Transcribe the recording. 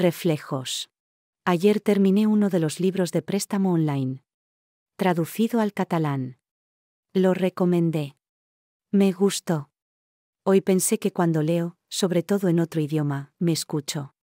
Reflejos. Ayer terminé uno de los libros de préstamo online. Traducido al catalán. Lo recomendé. Me gustó. Hoy pensé que cuando leo, sobre todo en otro idioma, me escucho.